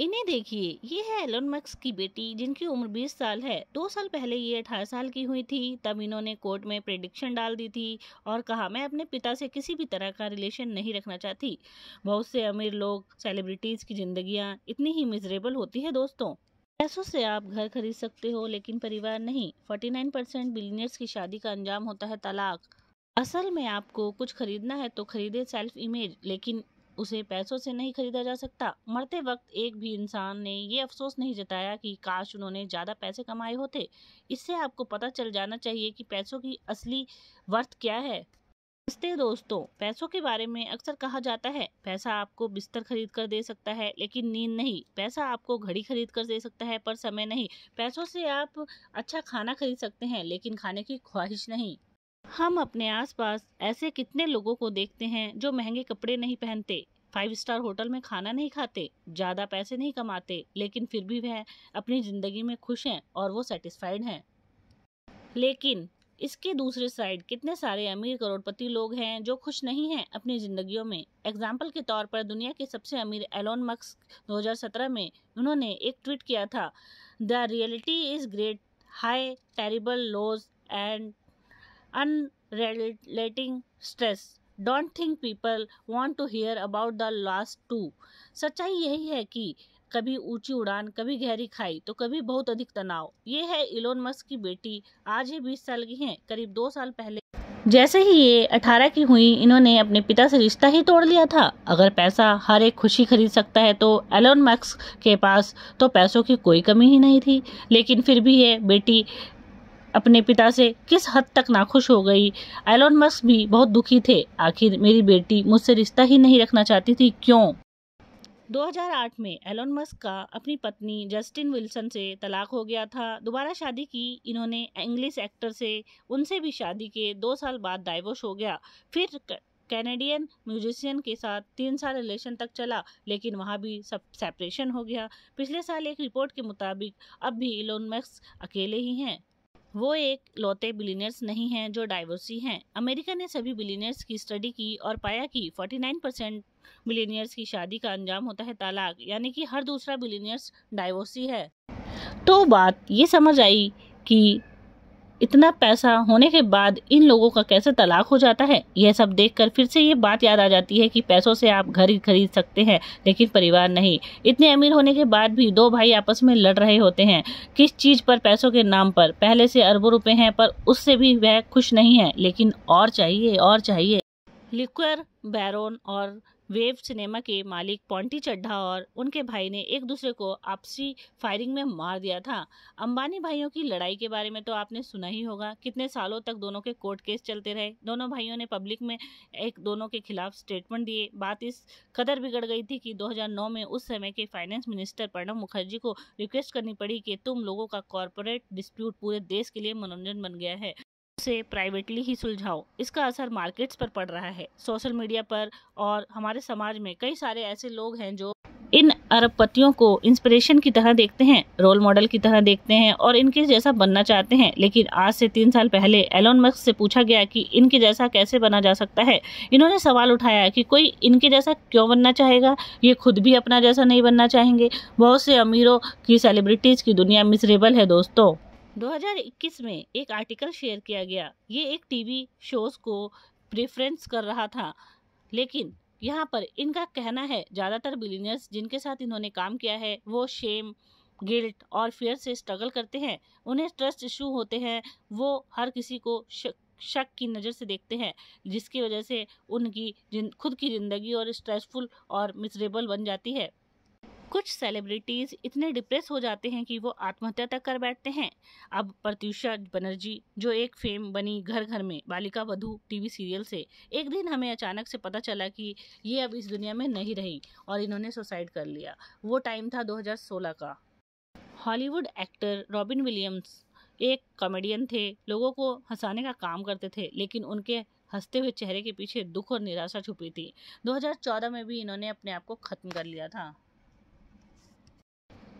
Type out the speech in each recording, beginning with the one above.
इन्हें देखिए ये है एलोन मक्स की बेटी जिनकी उम्र 20 साल है दो साल पहले ये 18 साल की हुई थी तब इन्होंने कोर्ट में प्रेडिक्शन डाल दी थी और कहा मैं अपने पिता से किसी भी तरह का रिलेशन नहीं रखना चाहती बहुत से अमीर लोग सेलिब्रिटीज़ की जिंदगियाँ इतनी ही मिजरेबल होती है दोस्तों पैसों से आप घर खरीद सकते हो लेकिन परिवार नहीं 49 परसेंट बिलीनियर्स की शादी का अंजाम होता है तलाक असल में आपको कुछ खरीदना है तो खरीदे सेल्फ इमेज लेकिन उसे पैसों से नहीं खरीदा जा सकता मरते वक्त एक भी इंसान ने ये अफसोस नहीं जताया कि काश उन्होंने ज़्यादा पैसे कमाए होते इससे आपको पता चल जाना चाहिए कि पैसों की असली वर्थ क्या है नमस्ते दोस्तों पैसों के बारे में अक्सर कहा जाता है पैसा आपको बिस्तर खरीद कर दे सकता है लेकिन नींद नहीं पैसा आपको घड़ी खरीद कर दे सकता है पर समय नहीं पैसों से आप अच्छा खाना खरीद सकते हैं लेकिन खाने की ख्वाहिश नहीं हम अपने आसपास ऐसे कितने लोगों को देखते हैं जो महंगे कपड़े नहीं पहनते फाइव स्टार होटल में खाना नहीं खाते ज़्यादा पैसे नहीं कमाते लेकिन फिर भी वह अपनी ज़िंदगी में खुश हैं और वो सेटिस्फाइड हैं लेकिन इसके दूसरे साइड कितने सारे अमीर करोड़पति लोग हैं जो खुश नहीं हैं अपनी ज़िंदगियों में एग्जाम्पल के तौर पर दुनिया के सबसे अमीर एलोन मक्स 2017 में उन्होंने एक ट्वीट किया था the reality is great high terrible lows and unrelenting stress don't think people want to hear about the last two सच्चाई यही है कि कभी ऊंची उड़ान कभी गहरी खाई तो कभी बहुत अधिक तनाव ये है इलोन मस्क की बेटी आज ही बीस साल की हैं करीब दो साल पहले जैसे ही ये अठारह की हुई इन्होंने अपने पिता से रिश्ता ही तोड़ लिया था अगर पैसा हर एक खुशी खरीद सकता है तो एलोन मस्क के पास तो पैसों की कोई कमी ही नहीं थी लेकिन फिर भी ये बेटी अपने पिता से किस हद तक नाखुश हो गई एलोन मस्क भी बहुत दुखी थे आखिर मेरी बेटी मुझसे रिश्ता ही नहीं रखना चाहती थी क्यों 2008 में एलोन मस्क का अपनी पत्नी जस्टिन विल्सन से तलाक हो गया था दोबारा शादी की इन्होंने इंग्लिश एक्टर से उनसे भी शादी के दो साल बाद डाइवोर्स हो गया फिर कैनेडियन म्यूजिशियन के साथ तीन साल रिलेशन तक चला लेकिन वहाँ भी सब सेपरेशन हो गया पिछले साल एक रिपोर्ट के मुताबिक अब भी एलोन मस्क अकेले ही हैं वो एक लौते बिलीनियर्स नहीं हैं जो डाइवर्सी हैं अमेरिका ने सभी बिलीनियर्स की स्टडी की और पाया कि 49 परसेंट बिलीनियर्स की शादी का अंजाम होता है तालाक यानी कि हर दूसरा बिलीनियर्स डाइवोर्सी है तो बात ये समझ आई कि इतना पैसा होने के बाद इन लोगों का कैसे तलाक हो जाता है यह सब देखकर फिर से ये बात याद आ जाती है कि पैसों से आप घर ही खरीद सकते हैं लेकिन परिवार नहीं इतने अमीर होने के बाद भी दो भाई आपस में लड़ रहे होते हैं किस चीज़ पर पैसों के नाम पर पहले से अरबों रुपए हैं पर उससे भी वह खुश नहीं है लेकिन और चाहिए और चाहिए लिक्वर बैरोन और वेव सिनेमा के मालिक पॉन्टी चड्ढा और उनके भाई ने एक दूसरे को आपसी फायरिंग में मार दिया था अंबानी भाइयों की लड़ाई के बारे में तो आपने सुना ही होगा कितने सालों तक दोनों के कोर्ट केस चलते रहे दोनों भाइयों ने पब्लिक में एक दोनों के खिलाफ स्टेटमेंट दिए बात इस कदर बिगड़ गई थी कि 2009 में उस समय के फाइनेंस मिनिस्टर प्रणब मुखर्जी को रिक्वेस्ट करनी पड़ी कि तुम लोगों का कॉरपोरेट डिस्प्यूट पूरे देश के लिए मनोरंजन बन गया है से प्राइवेटली ही सुलझाओ इसका असर मार्केट्स पर पड़ रहा है सोशल मीडिया पर और हमारे समाज में कई सारे ऐसे लोग हैं जो इन अरबपतियों को इंस्पिरेशन की तरह देखते हैं रोल मॉडल की तरह देखते हैं और इनके जैसा बनना चाहते हैं लेकिन आज से तीन साल पहले एलोन मस्क से पूछा गया कि इनके जैसा कैसे बना जा सकता है इन्होंने सवाल उठाया कि कोई इनके जैसा क्यों बनना चाहेगा ये खुद भी अपना जैसा नहीं बनना चाहेंगे बहुत से अमीरों की सेलिब्रिटीज़ की दुनिया मिसरेबल है दोस्तों 2021 में एक आर्टिकल शेयर किया गया ये एक टीवी शोज को प्रेफरेंस कर रहा था लेकिन यहाँ पर इनका कहना है ज़्यादातर बिलीनियर्स जिनके साथ इन्होंने काम किया है वो शेम गिल्ट और फेयर से स्ट्रगल करते हैं उन्हें ट्रस्ट इशू होते हैं वो हर किसी को शक, शक की नज़र से देखते हैं जिसकी वजह से उनकी खुद की ज़िंदगी और स्ट्रेसफुल और मिसरेबल बन जाती है कुछ सेलिब्रिटीज़ इतने डिप्रेस हो जाते हैं कि वो आत्महत्या तक कर बैठते हैं अब प्रत्युषा बनर्जी जो एक फेम बनी घर घर में बालिका वधु टीवी सीरियल से एक दिन हमें अचानक से पता चला कि ये अब इस दुनिया में नहीं रही और इन्होंने सुसाइड कर लिया वो टाइम था 2016 का हॉलीवुड एक्टर रॉबिन विलियम्स एक कॉमेडियन थे लोगों को हंसाने का काम करते थे लेकिन उनके हंसते हुए चेहरे के पीछे दुख और निराशा छुपी थी 2014 में भी इन्होंने अपने आप को ख़त्म कर लिया था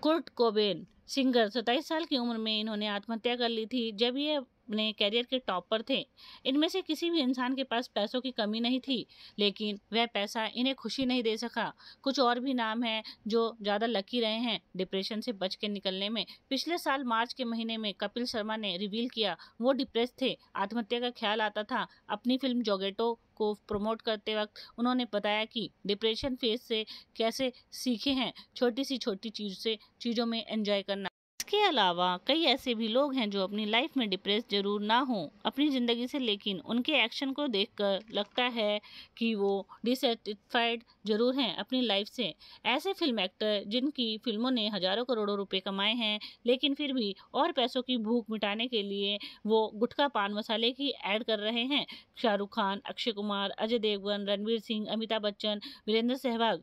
कुर्ट कोबेन सिंगर सत्ताईस साल की उम्र में इन्होंने आत्महत्या कर ली थी जब ये अपने कैरियर के टॉप पर थे इनमें से किसी भी इंसान के पास पैसों की कमी नहीं थी लेकिन वह पैसा इन्हें खुशी नहीं दे सका कुछ और भी नाम हैं जो ज़्यादा लकी रहे हैं डिप्रेशन से बच के निकलने में पिछले साल मार्च के महीने में कपिल शर्मा ने रिवील किया वो डिप्रेस थे आत्महत्या का ख्याल आता था अपनी फिल्म जोगेटो को प्रमोट करते वक्त उन्होंने बताया कि डिप्रेशन फेज से कैसे सीखे हैं छोटी सी छोटी चीज़ से चीज़ों में एंजॉय करना इसके अलावा कई ऐसे भी लोग हैं जो अपनी लाइफ में डिप्रेस जरूर ना हों अपनी ज़िंदगी से लेकिन उनके एक्शन को देखकर लगता है कि वो डिसटिस्फाइड जरूर हैं अपनी लाइफ से ऐसे फिल्म एक्टर जिनकी फिल्मों ने हज़ारों करोड़ों रुपए कमाए हैं लेकिन फिर भी और पैसों की भूख मिटाने के लिए वो गुटखा पान मसाले की ऐड कर रहे हैं शाहरुख खान अक्षय कुमार अजय देवगन रणवीर सिंह अमिताभ बच्चन वीरेंद्र सहवाग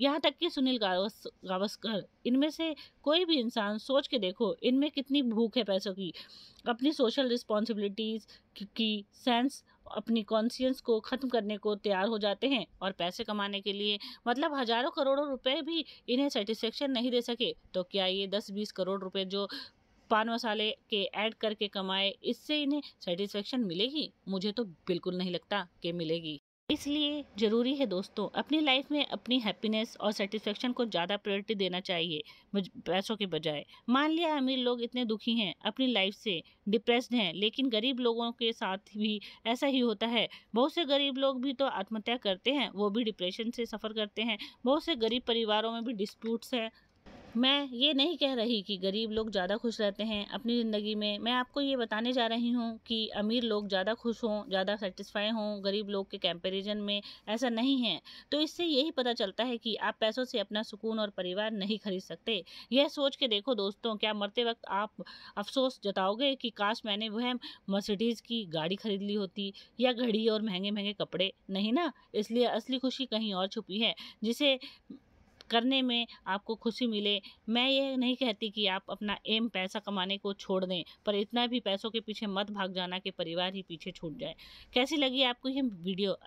यहाँ तक कि सुनील गावस गावस्कर इनमें से कोई भी इंसान सोच के देखो इनमें कितनी भूख है पैसों की अपनी सोशल रिस्पॉन्सिबिलिटीज़ की सेंस अपनी कॉन्सियंस को ख़त्म करने को तैयार हो जाते हैं और पैसे कमाने के लिए मतलब हज़ारों करोड़ों रुपए भी इन्हें सेटिस्फेक्शन नहीं दे सके तो क्या ये दस बीस करोड़ रुपए जो पान मसाले के ऐड करके कमाए इससे इन्हें सेटिस्फेक्शन मिलेगी मुझे तो बिल्कुल नहीं लगता कि मिलेगी इसलिए ज़रूरी है दोस्तों अपनी लाइफ में अपनी हैप्पीनेस और सेटिस्फेक्शन को ज़्यादा प्रायोरिटी देना चाहिए पैसों के बजाय मान लिया अमीर लोग इतने दुखी हैं अपनी लाइफ से डिप्रेस्ड हैं लेकिन गरीब लोगों के साथ भी ऐसा ही होता है बहुत से गरीब लोग भी तो आत्महत्या करते हैं वो भी डिप्रेशन से सफ़र करते हैं बहुत से गरीब परिवारों में भी डिस्प्यूट्स हैं मैं ये नहीं कह रही कि गरीब लोग ज़्यादा खुश रहते हैं अपनी ज़िंदगी में मैं आपको ये बताने जा रही हूँ कि अमीर लोग ज़्यादा खुश हों ज़्यादा सेटिस्फाई हों गरीब लोग के कंपैरिजन में ऐसा नहीं है तो इससे यही पता चलता है कि आप पैसों से अपना सुकून और परिवार नहीं खरीद सकते यह सोच के देखो दोस्तों क्या मरते वक्त आप अफसोस जताओगे कि काश मैंने वह मर्सिडीज़ की गाड़ी खरीद ली होती या घड़ी और महंगे महंगे कपड़े नहीं ना इसलिए असली खुशी कहीं और छुपी है जिसे करने में आपको खुशी मिले मैं ये नहीं कहती कि आप अपना एम पैसा कमाने को छोड़ दें पर इतना भी पैसों के पीछे मत भाग जाना कि परिवार ही पीछे छूट जाए कैसी लगी आपको ये वीडियो